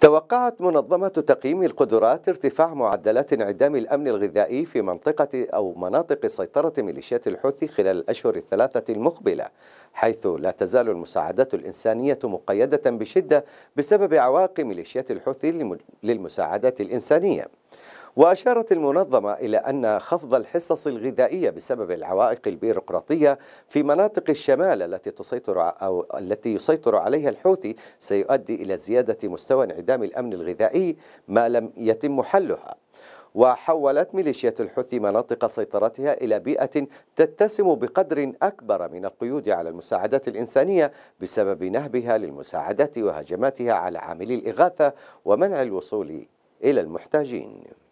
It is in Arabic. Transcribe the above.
توقعت منظمة تقييم القدرات ارتفاع معدلات انعدام الأمن الغذائي في منطقة أو مناطق سيطرة ميليشيات الحوثي خلال الأشهر الثلاثة المقبلة حيث لا تزال المساعدات الإنسانية مقيدة بشدة بسبب عواقب ميليشيات الحوثي للمساعدات الإنسانية وأشارت المنظمة إلى أن خفض الحصص الغذائية بسبب العوائق البيروقراطية في مناطق الشمال التي تسيطر أو التي يسيطر عليها الحوثي سيؤدي إلى زيادة مستوى انعدام الأمن الغذائي ما لم يتم حلها وحولت ميليشيات الحوثي مناطق سيطرتها إلى بيئة تتسم بقدر أكبر من القيود على المساعدات الإنسانية بسبب نهبها للمساعدات وهجماتها على عاملي الإغاثة ومنع الوصول إلى المحتاجين